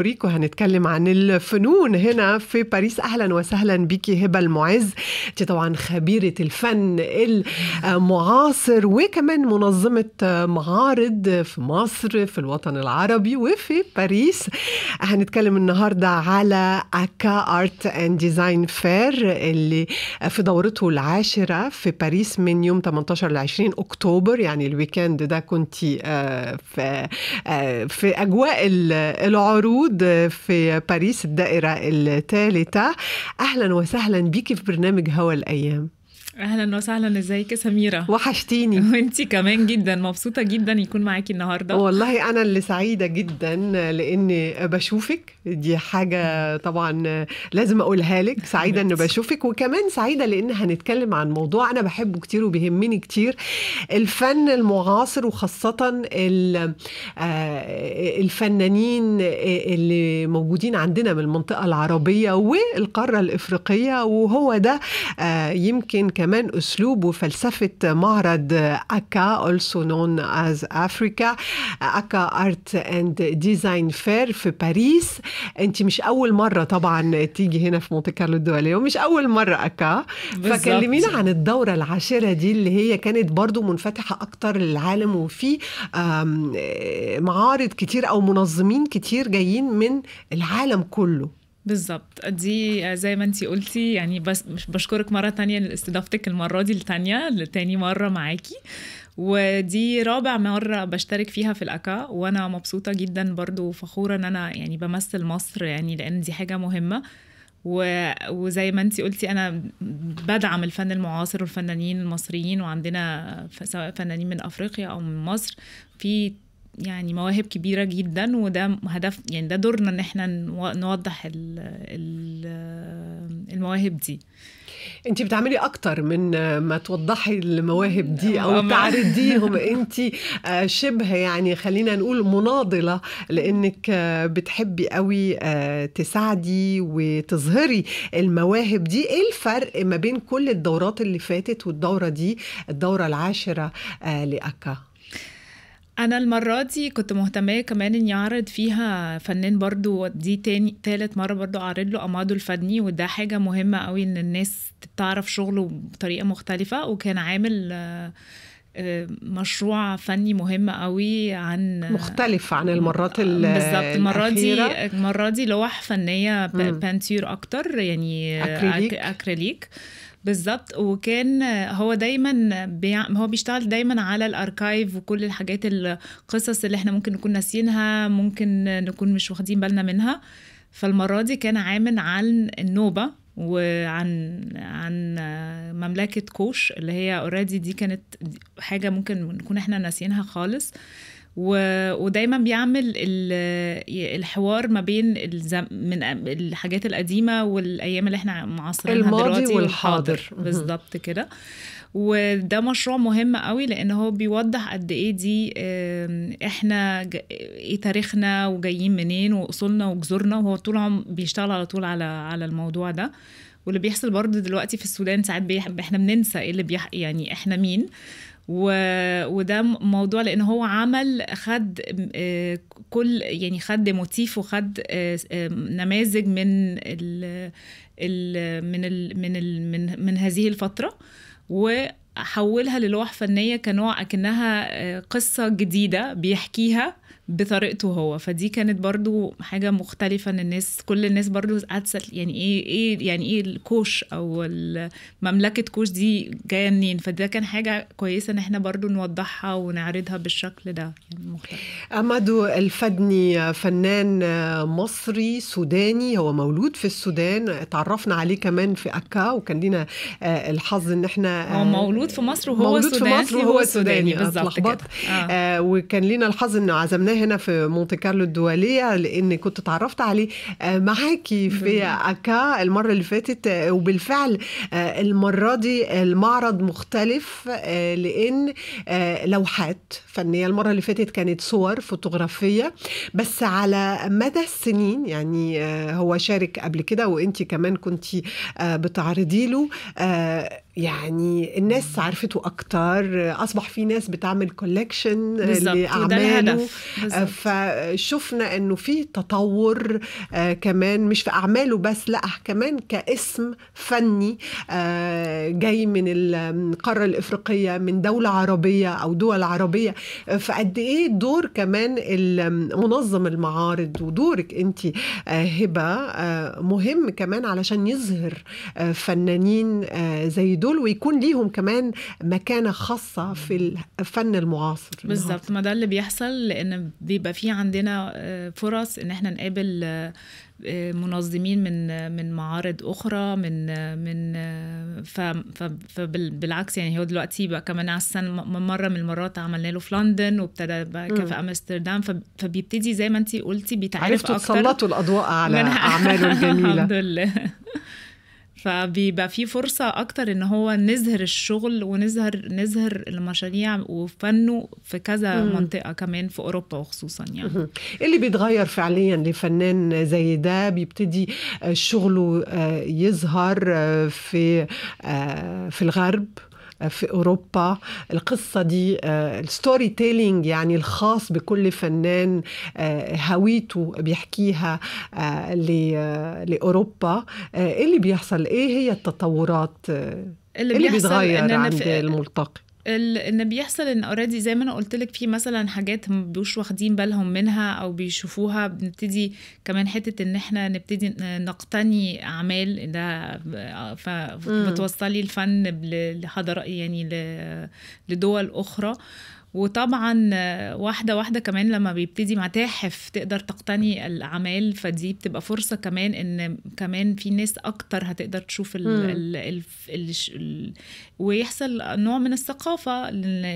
ريكو هنتكلم عن الفنون هنا في باريس اهلا وسهلا بيكي هبه المعز انت طبعا خبيره الفن المعاصر وكمان منظمه معارض في مصر في الوطن العربي وفي باريس هنتكلم النهارده على اكا ارت اند ديزاين فير اللي في دورته العاشره في باريس من يوم 18 ل 20 اكتوبر يعني الويكند ده كنت آه، آه، في اجواء العروض موجود في باريس الدائرة الثالثة أهلا وسهلا بك في برنامج هوا الأيام اهلا وسهلا ازيك يا سميره وحشتيني وانتي كمان جدا مبسوطه جدا يكون معاكي النهارده والله انا اللي سعيده جدا لان بشوفك دي حاجه طبعا لازم اقولها لك سعيده ان بشوفك وكمان سعيده لان هنتكلم عن موضوع انا بحبه كتير وبيهمني كتير الفن المعاصر وخاصه آه، الفنانين اللي موجودين عندنا من المنطقه العربيه والقاره الافريقيه وهو ده آه، يمكن كمان كمان أسلوب وفلسفة معرض أكا also known as Africa أكا ارت اند ديزاين فير في باريس أنت مش أول مرة طبعا تيجي هنا في مونت كارلو الدولية ومش أول مرة أكا فكلمينا عن الدورة العاشرة دي اللي هي كانت برضو منفتحة أكتر للعالم وفي آه، معارض كتير أو منظمين كتير جايين من العالم كله بالظبط دي زي ما انت قلتي يعني بس بشكرك مره تانية لاستضافتك المره دي التانية لتاني مره معاكي ودي رابع مرة بشترك فيها في الأكا وأنا مبسوطة جدا برضو وفخورة إن أنا يعني بمثل مصر يعني لأن دي حاجة مهمة و... وزي ما انت قلتي انا بدعم الفن المعاصر والفنانين المصريين وعندنا سواء فنانين من افريقيا او من مصر في يعني مواهب كبيره جدا وده هدف يعني ده دورنا ان احنا نوضح الـ الـ المواهب دي انت بتعملي اكتر من ما توضحي المواهب دي او تعرضيهم انت آه، شبه يعني خلينا نقول مناضله لانك آه، بتحبي قوي آه، تساعدي وتظهري المواهب دي ايه الفرق ما بين كل الدورات اللي فاتت والدوره دي الدوره العاشره لاكا انا المره دي كنت مهتمه كمان اني اعرض فيها فنان برضو دي تاني تالت مره برضو اعرض له اماده الفني وده حاجه مهمه قوي ان الناس تعرف شغله بطريقه مختلفه وكان عامل آه، مشروع فني مهم قوي عن مختلف عن المرات آه، بالظبط المرة دي المرة دي لوح فنية بانتير أكتر يعني أكريليك, أكريليك. بالظبط وكان هو دايما بيع... هو بيشتغل دايما على الاركايف وكل الحاجات القصص اللي احنا ممكن نكون ناسيينها ممكن نكون مش واخدين بالنا منها فالمره دي كان عامل عن النوبه وعن عن مملكه كوش اللي هي اوريدي دي كانت حاجه ممكن نكون احنا ناسيينها خالص و... ودايما بيعمل الحوار ما بين الزم... من الحاجات القديمه والايام اللي احنا معاصرينها الماضي دلوقتي والحاضر بالظبط كده وده مشروع مهم قوي لان هو بيوضح قد ايه دي احنا ج... ايه تاريخنا وجايين منين واصولنا وجذورنا وهو طول عم بيشتغل على طول على على الموضوع ده واللي بيحصل برضه دلوقتي في السودان ساعات بيح... احنا بننسى ايه اللي بيح... يعني احنا مين و... وده موضوع لان هو عمل خد آه، كل يعني خد موتيف وخد آه، آه، نماذج من ال... ال... من ال... من ال... من من هذه الفتره وحولها للوح فنيه كنوع اكنها قصه جديده بيحكيها بطريقته هو فدي كانت برضو حاجة مختلفة ان الناس كل الناس برضو قاعدة يعني ايه ايه يعني ايه الكوش او مملكة كوش دي جاية منين فده كان حاجة كويسة ان احنا برضو نوضحها ونعرضها بالشكل ده يعني مختلف أمدو الفدني فنان مصري سوداني هو مولود في السودان اتعرفنا عليه كمان في أكا وكان لينا آه، الحظ ان احنا آه، هو مولود في مصر وهو مولود سوداني في مصر وهو سوداني, سوداني آه، بالظبط آه. وكان لينا الحظ انه عزمناه هنا في مونتي كارلو الدوليه لأن كنت اتعرفت عليه آه، معاكي في اكا المره اللي فاتت آه، وبالفعل آه، المره دي المعرض مختلف لان لوحات فنيه المره اللي فاتت كانت صور فوتوغرافيه بس على مدى السنين يعني هو شارك قبل كده وانت كمان كنت بتعرضي له يعني الناس عرفته اكتر اصبح في ناس بتعمل كولكشن لاعماله فشفنا انه في تطور آه، كمان مش في اعماله بس لا كمان كاسم فني آه، جاي من القاره الافريقيه من دوله عربيه او دول عربيه فقد ايه دور كمان منظم المعارض ودورك انت آه، هبه مهم كمان علشان يظهر فنانين زي دول دول ويكون ليهم كمان مكانه خاصه في الفن المعاصر بالظبط ما ده اللي بيحصل لان بيبقى في عندنا آه، فرص ان احنا نقابل آه، آه، منظمين من من معارض اخرى من من فبالعكس يعني هو دلوقتي بقى كمان على السنه مره من المرات عملنا له في لندن وابتدى بقى في امستردام فبيبتدي زي ما انت قلتي بيتعرف اكتر عرفتوا تسلطوا الاضواء على اعماله الجميله الحمد لله فبيبقى في فرصة أكتر إن هو نظهر الشغل ونظهر نظهر المشاريع وفنه في كذا مم. منطقة كمان في أوروبا وخصوصا يعني إيه اللي بيتغير فعليا لفنان زي ده بيبتدي شغله آه، يظهر آه، في آه، في الغرب آه، في اوروبا القصه دي آه، الستوري تيلينج يعني الخاص بكل فنان آه، هويته بيحكيها لاوروبا ايه اللي بيحصل ايه هي التطورات اللي, إيه اللي بيتغير عند الملتقي ان بيحصل ان اوريدي زي ما انا قلت لك في مثلا حاجات هم مش واخدين بالهم منها او بيشوفوها بنبتدي كمان حته ان احنا نبتدي نقتني اعمال ده فبتوصلي الفن لحضر يعني لدول اخرى وطبعا آه، واحده واحده كمان لما بيبتدي متاحف تقدر تقتني الاعمال فدي بتبقى فرصه كمان ان كمان في ناس اكتر هتقدر تشوف ال ال ال الـ الـ ويحصل نوع من الثقافه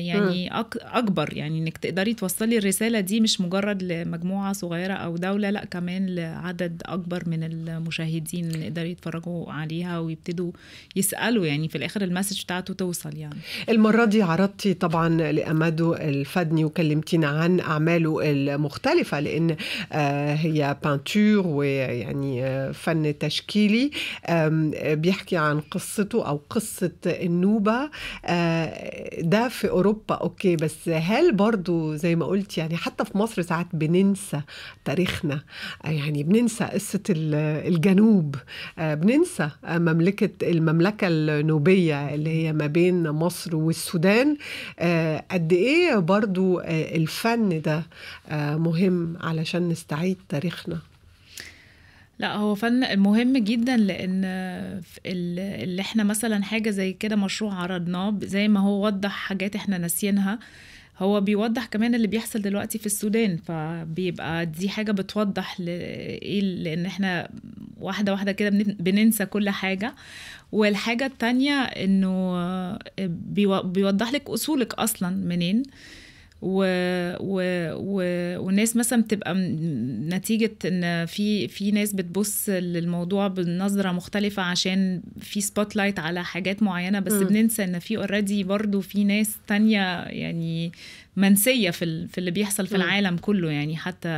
يعني اكبر يعني انك تقدري توصلي الرساله دي مش مجرد لمجموعه صغيره او دوله لا كمان لعدد اكبر من المشاهدين يقدروا يتفرجوا عليها ويبتدوا يسالوا يعني في الاخر المسج بتاعته توصل يعني المره دي عرضتي طبعا لامادو الفدني وكلمتينا عن أعماله المختلفة لأن آه، هي بانتور ويعني آه، فن تشكيلي بيحكي عن قصته أو قصة النوبة آه، ده في أوروبا أوكي بس هل برضو زي ما قلت يعني حتى في مصر ساعات بننسى تاريخنا يعني بننسى قصة الجنوب بننسى مملكة المملكة النوبية اللي هي ما بين مصر والسودان قد إيه ايه برضو آه، الفن ده آه، مهم علشان نستعيد تاريخنا لا هو فن مهم جدا لان اللي احنا مثلا حاجه زي كده مشروع عرضناه زي ما هو وضح حاجات احنا ناسيينها هو بيوضح كمان اللي بيحصل دلوقتي في السودان فبيبقى دي حاجه بتوضح ايه لان احنا واحده واحده كده بننسى كل حاجه والحاجه التانية انه آه، بيوضح لك اصولك اصلا منين و... و... و... والناس مثلا بتبقى نتيجه ان في في ناس بتبص للموضوع بنظره مختلفه عشان في سبوت لايت على حاجات معينه بس م. بننسى ان في اوريدي برضو في ناس تانية يعني منسيه في, ال... في اللي بيحصل في م. العالم كله يعني حتى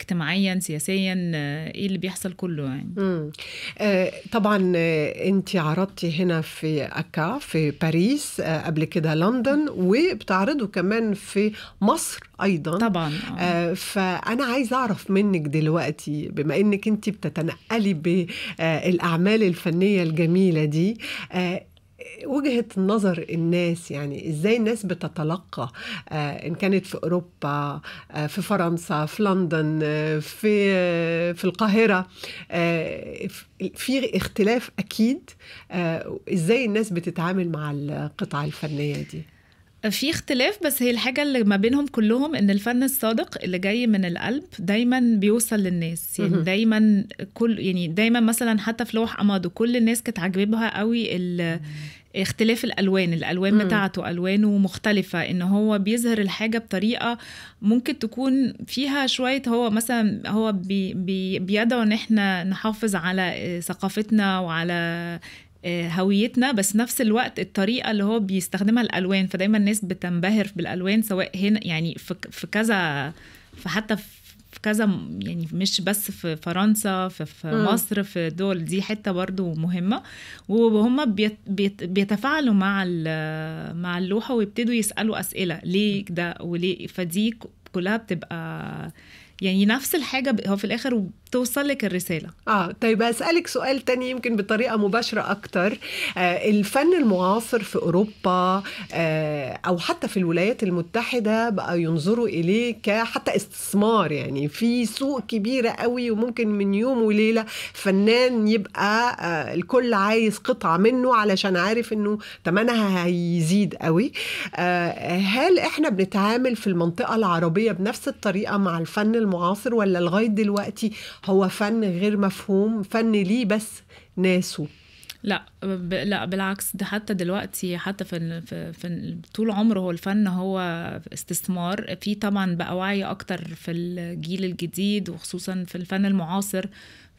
اجتماعيا سياسيا آه، ايه اللي بيحصل كله يعني مم. آه، طبعا آه، انت عرضتي هنا في اكا في باريس قبل كده لندن وبتعرضوا كمان في مصر ايضا طبعا آه فانا عايزه اعرف منك دلوقتي بما انك انت بتتنقلي بالاعمال الفنيه الجميله دي وجهة نظر الناس يعني ازاي الناس بتتلقى آه، ان كانت في اوروبا آه، في فرنسا في لندن آه، في في القاهرة في اختلاف اكيد ازاي الناس بتتعامل مع القطع الفنية دي في اختلاف بس هي الحاجة اللي ما بينهم كلهم ان الفن الصادق اللي جاي من القلب دايما بيوصل للناس يعني دايما كل يعني دايما مثلا حتى في لوح امادو كل الناس كانت عاجبها قوي اختلاف الالوان الالوان مم. بتاعته الوانه مختلفه ان هو بيظهر الحاجه بطريقه ممكن تكون فيها شويه هو مثلا هو بي بي بيدعو ان احنا نحافظ على ثقافتنا وعلى آه، هويتنا بس نفس الوقت الطريقة اللي هو بيستخدمها الألوان فدايما الناس بتنبهر بالألوان سواء هنا يعني في, في كذا في حتى في كذا يعني مش بس في فرنسا في, في مصر في دول دي حتة برضو مهمة وهم بيت بيت بيتفاعلوا مع مع اللوحة ويبتدوا يسألوا أسئلة ليه ده وليه فدي كلها بتبقى يعني نفس الحاجه هو في الاخر توصل لك الرساله اه طيب هسالك سؤال تاني يمكن بطريقه مباشره اكتر آه الفن المعاصر في اوروبا آه او حتى في الولايات المتحده بقى ينظروا اليه كحتى استثمار يعني في سوق كبيره قوي وممكن من يوم وليله فنان يبقى آه الكل عايز قطعه منه علشان عارف انه تمنها هيزيد قوي آه هل احنا بنتعامل في المنطقه العربيه بنفس الطريقه مع الفن المعاصر ولا لغايه دلوقتي هو فن غير مفهوم فن ليه بس ناسه لا ب... لا بالعكس ده حتى دلوقتي حتى في في, في طول عمره هو الفن هو استثمار في طبعا بقى وعي اكتر في الجيل الجديد وخصوصا في الفن المعاصر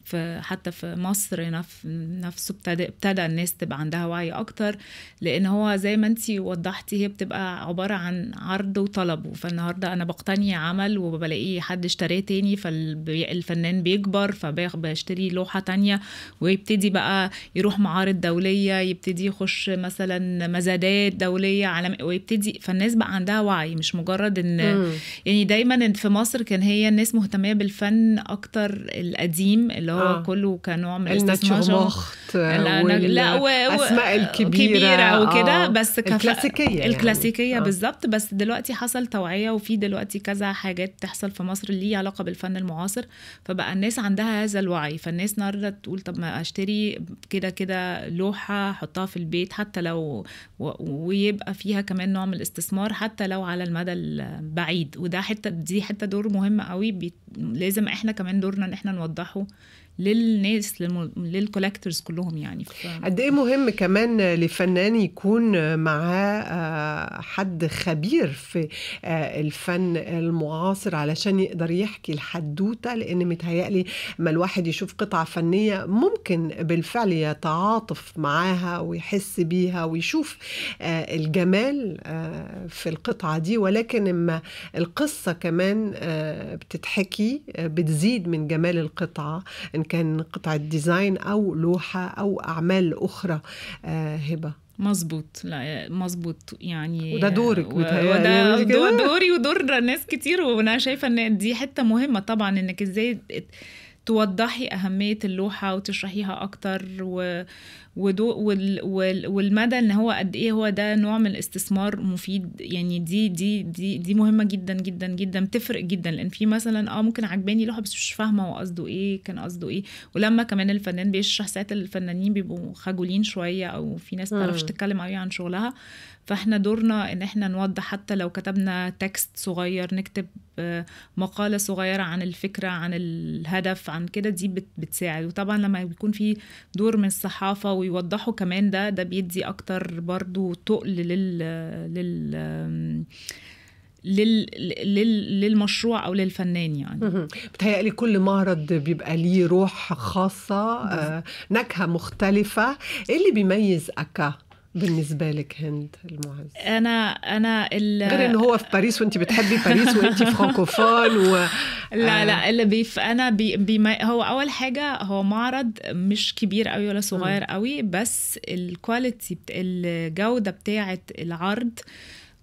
في حتى في مصر نفسه ابتدى ابتدى الناس تبقى عندها وعي اكتر لان هو زي ما انت وضحتي هي بتبقى عباره عن عرض وطلب فالنهارده انا بقتني عمل وبلاقي حد اشتراه تاني فالفنان بيكبر فبيشتري لوحه تانية ويبتدي بقى يروح معارض دوليه يبتدي يخش مثلا مزادات دوليه على ويبتدي فالناس بقى عندها وعي مش مجرد ان يعني دايما في مصر كان هي الناس مهتميه بالفن اكتر القديم اللي هو آه. كله كنوع من الاستثمار لا لا و... الاسماء آه، الكبيره وكده آه. بس كف... الكلاسيكيه يعني. الكلاسيكيه يعني. آه. بالظبط بس دلوقتي حصل توعيه وفي دلوقتي كذا حاجات تحصل في مصر ليها علاقه بالفن المعاصر فبقى الناس عندها هذا الوعي فالناس النهارده تقول طب ما اشتري كده كده لوحه احطها في البيت حتى لو و... ويبقى فيها كمان نوع من الاستثمار حتى لو على المدى البعيد وده حته دي حته دور مهم قوي بي... لازم احنا كمان دورنا ان احنا نوضحه للناس للكولكترز كلهم يعني قد ايه مهم كمان لفنان يكون معاه آه، حد خبير في آه، الفن المعاصر علشان يقدر يحكي الحدوته لان متهيألي ما الواحد يشوف قطعه فنيه ممكن بالفعل يتعاطف معاها ويحس بيها ويشوف آه، الجمال في القطعه دي ولكن اما القصه كمان بتتحكي بتزيد من جمال القطعه إن كان قطعة ديزاين أو لوحة أو أعمال أخرى آه، هبة مظبوط لا مظبوط يعني وده دورك و... وده دوري ودور ناس كتير وانا شايفه ان دي حته مهمه طبعا انك ازاي توضحي أهمية اللوحة وتشرحيها أكتر و... ودو... وال... وال... والمدى إن هو قد إيه هو ده نوع من الاستثمار مفيد يعني دي دي دي دي مهمة جدا جدا جدا بتفرق جدا لأن في مثلا اه ممكن عجباني لوحة بس مش فاهمة هو قصده إيه كان قصده إيه ولما كمان الفنان بيشرح ساعات الفنانين بيبقوا خجولين شوية أو في ناس متعرفش تتكلم قوي عن شغلها فاحنا دورنا ان احنا نوضح حتى لو كتبنا تكست صغير نكتب آه، مقالة صغيرة عن الفكرة عن الهدف عن كده دي بتساعد وطبعا لما بيكون في دور من الصحافة ويوضحوا كمان ده ده بيدي اكتر برضو تقل لل, لل... لل... للمشروع او للفنان يعني بتهيألي كل معرض بيبقى ليه روح خاصه آه، نكهه مختلفه ايه اللي بيميز اكا بالنسبه لك هند المعز انا انا ال... غير ان هو في باريس وانت بتحبي باريس وانت فرانكوفون و... لا لا آه. اللي بيف انا بي بي هو اول حاجه هو معرض مش كبير قوي ولا صغير قوي بس الكواليتي الجوده بتاعه العرض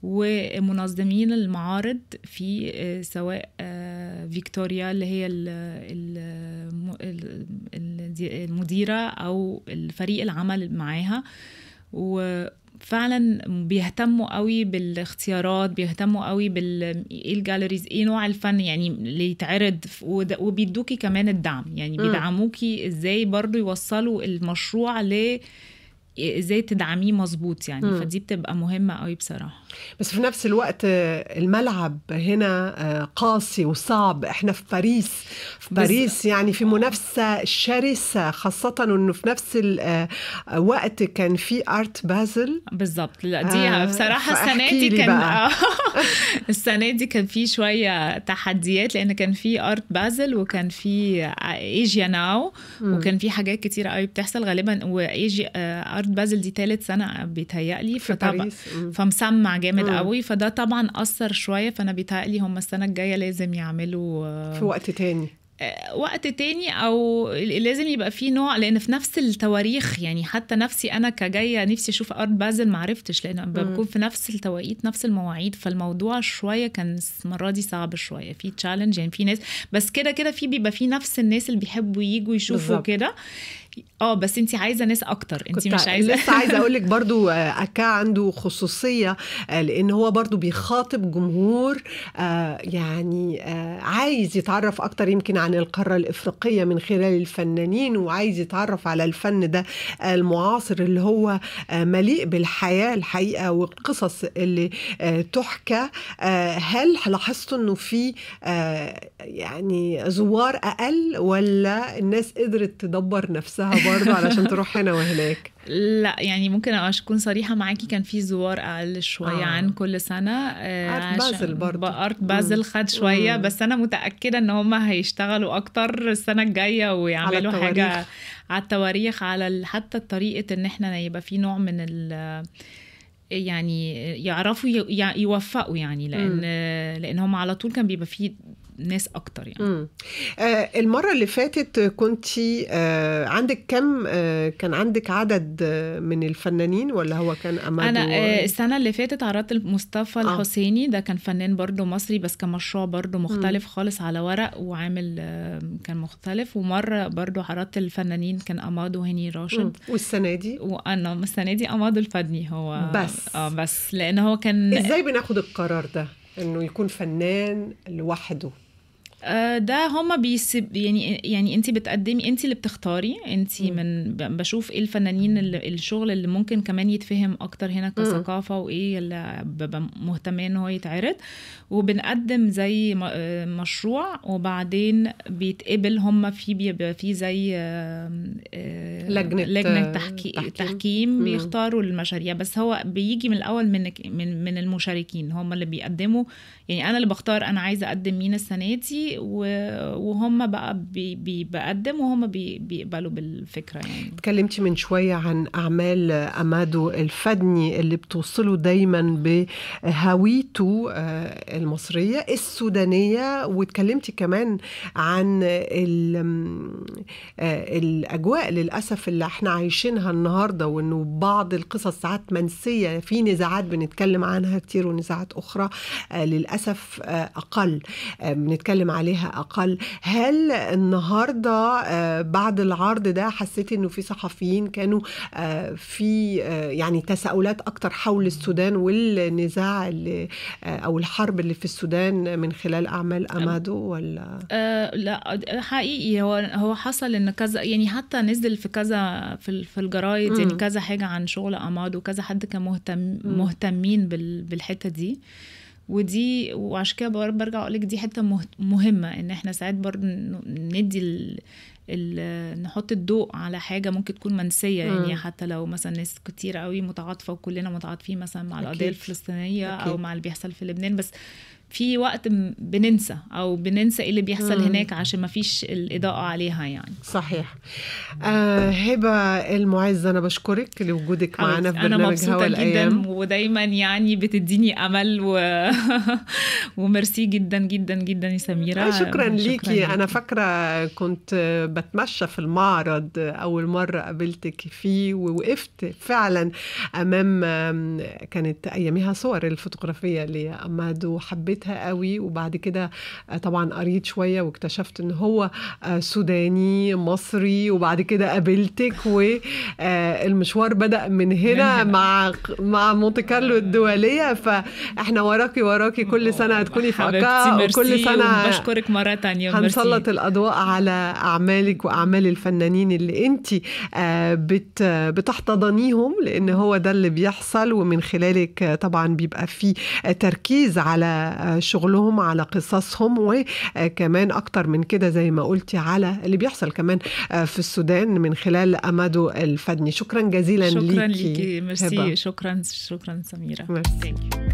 ومنظمين المعارض في آه، سواء آه، فيكتوريا اللي هي المديره او الفريق العمل معاها وفعلا بيهتموا قوي بالاختيارات بيهتموا قوي بال ايه الجاليريز ايه نوع الفن يعني اللي يتعرض وبيدوكي كمان الدعم يعني بيدعموكي ازاي برضو يوصلوا المشروع ل ازاي تدعميه مظبوط يعني م. فدي بتبقى مهمه قوي بصراحه بس في نفس الوقت آه، الملعب هنا آه، قاسي وصعب احنا في باريس في باريس يعني في منافسه شرسه خاصه انه في نفس الوقت آه، كان في ارت بازل بالظبط لا دي آه بصراحه السنه دي كان السنه دي كان في شويه تحديات لان كان في ارت بازل وكان في ايجيا ناو وكان في حاجات كتير قوي بتحصل غالبا وايجيا ارت معرض بازل دي ثالث سنه بيتهيألي فطبعا فمسمع جامد قوي فده طبعا اثر شويه فانا بيتهيألي هم السنه الجايه لازم يعملوا آه، في وقت تاني آه، وقت تاني او لازم يبقى فيه نوع لان في نفس التواريخ يعني حتى نفسي انا كجايه نفسي اشوف ارت بازل ما عرفتش لان بكون في نفس التوقيت نفس المواعيد فالموضوع شويه كان المره دي صعب شويه في تشالنج يعني في ناس بس كده كده في بيبقى في نفس الناس اللي بيحبوا يجوا يشوفوا كده اه بس انت عايزه ناس اكتر انت مش عايزه لسه عايزه اقول لك برضو آه، اكا عنده خصوصيه آه، لان هو برضو بيخاطب جمهور آه، يعني عايز يتعرف اكتر يمكن عن القاره الافريقيه من خلال الفنانين وعايز يتعرف على الفن ده المعاصر اللي هو مليء بالحياه الحقيقه والقصص اللي تحكى هل لاحظتوا انه في يعني زوار اقل ولا الناس قدرت تدبر نفسها نفسها برضه علشان تروح هنا وهناك لا يعني ممكن اكون صريحه معاكي كان في زوار اقل شويه آه. عن كل سنه ارت آه، بازل برضه ارت بازل خد شويه مم. بس انا متاكده ان هم هيشتغلوا اكتر السنه الجايه ويعملوا على حاجه على التواريخ على حتى طريقه ان احنا يبقى في نوع من ال يعني يعرفوا يوفقوا يعني لان مم. لان هم على طول كان بيبقى في ناس اكتر يعني آه المره اللي فاتت كنت آه عندك كم آه كان عندك عدد من الفنانين ولا هو كان امامي انا آه السنه اللي فاتت عرضت مصطفى آه. الحسيني ده كان فنان برضو مصري بس كان مشروع برضو مختلف مم. خالص على ورق وعامل آه كان مختلف ومره برضو عرضت الفنانين كان امادو هاني راشد مم. والسنه دي وانا آه، نعم، السنه دي امادو الفدني هو بس اه بس لان هو كان ازاي بناخد القرار ده انه يكون فنان لوحده آه، ده هما بيسب يعني يعني انت بتقدمي انت اللي بتختاري انت من بشوف ايه الفنانين اللي الشغل اللي ممكن كمان يتفهم اكتر هنا كثقافه وايه اللي ببقى مهتمه ان هو يتعرض وبنقدم زي آه، مشروع وبعدين بيتقبل هما في بيبقى في زي لجنه لجنه آه، تحكي تحكيم, تحكيم بيختاروا المشاريع بس هو بيجي من الاول منك من من المشاركين هما اللي بيقدموا يعني انا اللي بختار انا عايزه اقدم مين السنه دي وهم بقى بي بي بقدم وهم بي بيقبلوا بالفكره يعني اتكلمتي من شويه عن اعمال امادو الفدني اللي بتوصله دايما بهويته آه، المصريه السودانيه واتكلمتي كمان عن آه، الاجواء للاسف اللي احنا عايشينها النهارده وانه بعض القصص ساعات منسيه في نزاعات بنتكلم عنها كتير ونزاعات اخرى آه، للاسف اقل بنتكلم عليها اقل هل النهارده آه، بعد العرض ده حسيتي انه في صحفيين كانوا آه، في آه، يعني تساؤلات اكتر حول السودان والنزاع اللي او الحرب اللي في السودان من خلال اعمال امادو ولا أه لا حقيقي هو هو حصل ان كذا يعني حتى نزل في كذا في, في الجرايد يعني كذا حاجه عن شغل امادو كذا حد كان مهتم مهتمين بالحته دي أه ودي وعشان كده برجع اقولك دي حته مهمه ان احنا ساعات برضه ندي ال... ال... نحط الضوء على حاجه ممكن تكون منسيه م. يعني حتى لو مثلا ناس كتير قوي متعاطفه وكلنا متعاطفين مثلا مع القضيه الفلسطينيه أكيد. او مع اللي بيحصل في لبنان بس في وقت بننسى او بننسى ايه اللي بيحصل مم. هناك عشان ما فيش الاضاءه عليها يعني صحيح آه هبه المعز انا بشكرك لوجودك معنا في برنامج هوا الايام جدا ودايما يعني بتديني امل و... وميرسي جدا جدا جدا يا سميره آه شكرا, شكرا ليكي جداً. انا فاكره كنت بتمشى في المعرض اول مره قابلتك فيه ووقفت فعلا امام كانت اياميها صور الفوتوغرافيه لامادو وحبيت حبيتها قوي وبعد كده آه، طبعا قريت شويه واكتشفت ان هو آه، سوداني مصري وبعد كده قابلتك والمشوار آه، بدا من هنا مع مع مونتي كارلو الدوليه فاحنا وراكي وراكي كل سنه هتكوني في عكا وكل سنه بشكرك مره ثانيه هنسلط الاضواء على اعمالك واعمال الفنانين اللي انت بت بتحتضنيهم لان هو ده اللي بيحصل ومن خلالك طبعا بيبقى في تركيز على شغلهم على قصصهم وكمان أكتر من كده زي ما قلتي على اللي بيحصل كمان آه، في السودان من خلال أمادو الفدني شكرا جزيلا شكرا ليكي, ليكي. ميرسي شكرا شكرا سميرة ميرسي.